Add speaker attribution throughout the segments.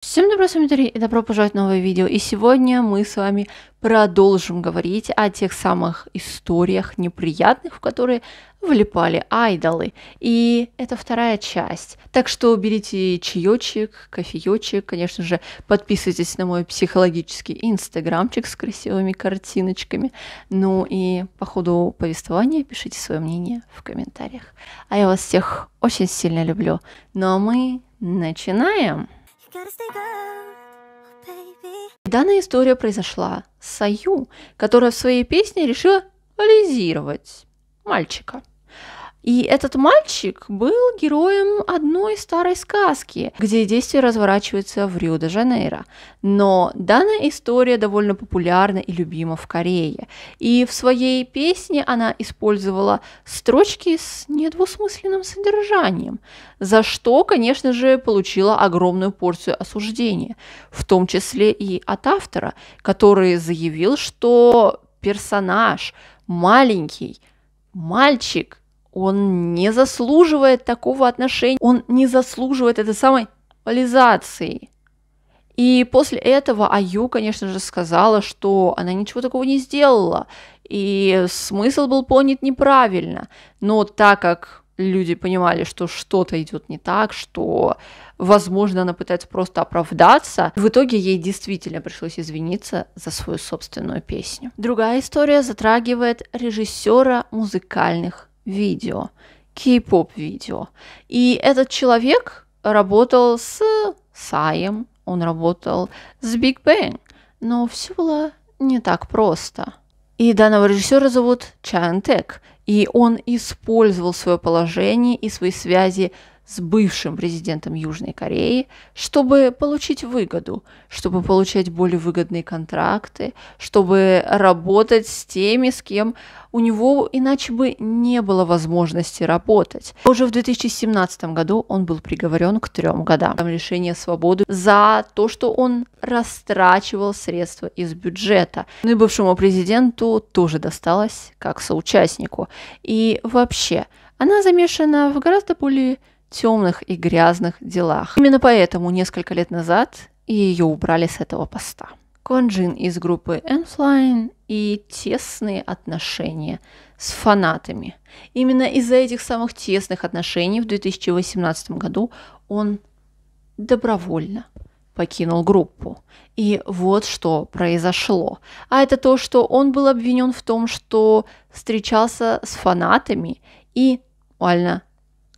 Speaker 1: Всем добро, с вами Дарья, и добро пожаловать в новое видео. И сегодня мы с вами продолжим говорить о тех самых историях неприятных, в которые влипали айдолы. И это вторая часть. Так что берите чаечек, кофеечек, конечно же, подписывайтесь на мой психологический инстаграмчик с красивыми картиночками. Ну и по ходу повествования пишите свое мнение в комментариях. А я вас всех очень сильно люблю. Ну а мы начинаем! Данная история произошла с Саю, которая в своей песне решила ализировать мальчика. И этот мальчик был героем одной старой сказки, где действие разворачивается в Рио-де-Жанейро. Но данная история довольно популярна и любима в Корее. И в своей песне она использовала строчки с недвусмысленным содержанием, за что, конечно же, получила огромную порцию осуждения, в том числе и от автора, который заявил, что персонаж маленький, мальчик, он не заслуживает такого отношения, он не заслуживает этой самой полизации. И после этого Аю, конечно же, сказала, что она ничего такого не сделала, и смысл был понят неправильно. Но так как люди понимали, что что-то идет не так, что, возможно, она пытается просто оправдаться. В итоге ей действительно пришлось извиниться за свою собственную песню. Другая история затрагивает режиссера музыкальных видео, кей-поп видео. И этот человек работал с Саем, он работал с Биг Бэнг, но все было не так просто. И данного режиссера зовут Чан Тек, и он использовал свое положение и свои связи с бывшим президентом Южной Кореи, чтобы получить выгоду, чтобы получать более выгодные контракты, чтобы работать с теми, с кем у него иначе бы не было возможности работать. Уже в 2017 году он был приговорен к трем годам лишения свободы за то, что он растрачивал средства из бюджета. Ну и бывшему президенту тоже досталось как соучастнику. И вообще, она замешана в гораздо более темных и грязных делах. Именно поэтому несколько лет назад ее убрали с этого поста. Конджин из группы Enflying и тесные отношения с фанатами. Именно из-за этих самых тесных отношений в 2018 году он добровольно покинул группу. И вот что произошло. А это то, что он был обвинен в том, что встречался с фанатами и буквально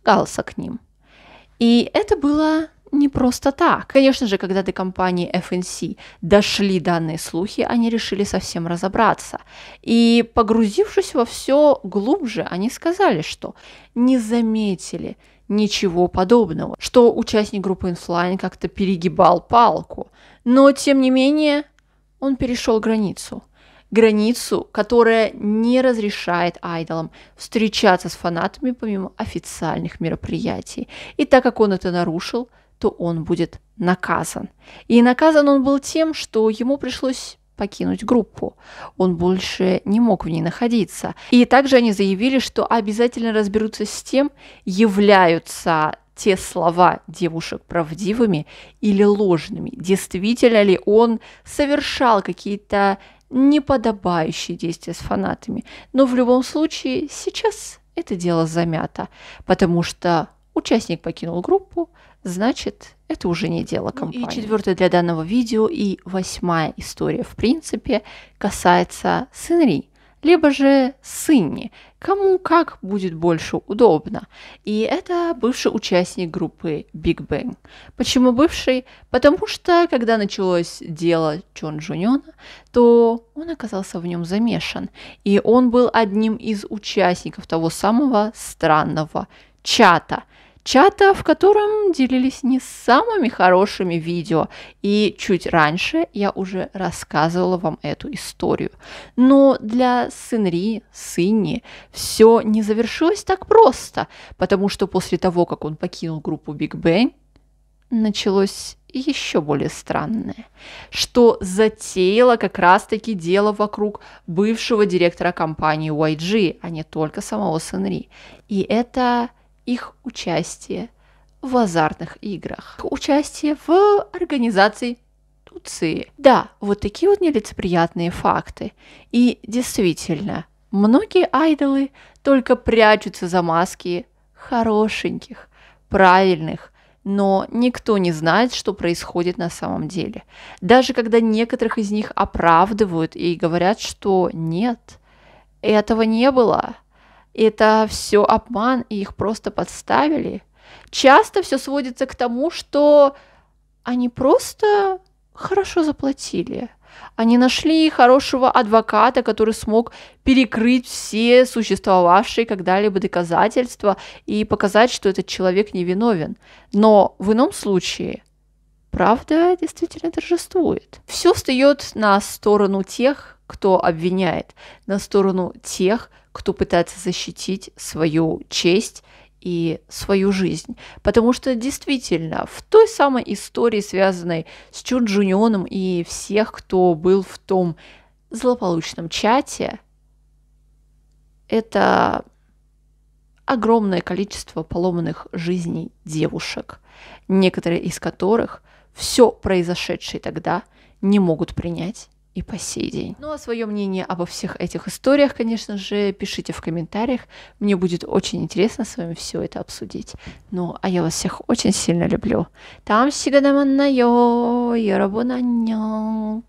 Speaker 1: таскался к ним. И это было не просто так. Конечно же, когда до компании FNC дошли данные слухи, они решили совсем разобраться. И погрузившись во все глубже, они сказали, что не заметили ничего подобного, что участник группы Infline как-то перегибал палку. Но, тем не менее, он перешел границу – границу, которая не разрешает айдолам встречаться с фанатами помимо официальных мероприятий. И так как он это нарушил, то он будет наказан. И наказан он был тем, что ему пришлось покинуть группу. Он больше не мог в ней находиться. И также они заявили, что обязательно разберутся с тем, являются те слова девушек правдивыми или ложными. Действительно ли он совершал какие-то неподобающие действия с фанатами. Но в любом случае сейчас это дело замято, потому что участник покинул группу, значит, это уже не дело ну компании. и четвертая для данного видео и восьмая история, в принципе, касается сынри либо же сыне, кому как будет больше удобно. И это бывший участник группы Big Bang. Почему бывший? Потому что, когда началось дело Чон Джуниона, то он оказался в нем замешан, и он был одним из участников того самого странного чата – чата, в котором делились не самыми хорошими видео. И чуть раньше я уже рассказывала вам эту историю. Но для Сынри, Сынни, все не завершилось так просто, потому что после того, как он покинул группу Биг Bang, началось еще более странное, что затеяло как раз-таки дело вокруг бывшего директора компании YG, а не только самого Сенри. И это их участие в азартных играх, их участие в организации Турции. Да, вот такие вот нелицеприятные факты. И действительно, многие айдолы только прячутся за маски хорошеньких, правильных, но никто не знает, что происходит на самом деле. Даже когда некоторых из них оправдывают и говорят, что нет, этого не было – это все обман, и их просто подставили. Часто все сводится к тому, что они просто хорошо заплатили. Они нашли хорошего адвоката, который смог перекрыть все существовавшие когда-либо доказательства и показать, что этот человек невиновен. Но в ином случае правда действительно торжествует. Все встает на сторону тех, кто обвиняет, на сторону тех, кто пытается защитить свою честь и свою жизнь. Потому что действительно, в той самой истории, связанной с Чун Джунионом и всех, кто был в том злополучном чате, это огромное количество поломанных жизней девушек, некоторые из которых все произошедшее тогда не могут принять и по сей день. Ну а свое мнение обо всех этих историях, конечно же, пишите в комментариях. Мне будет очень интересно с вами все это обсудить. Ну а я вас всех очень сильно люблю. Там всегда на я рабу на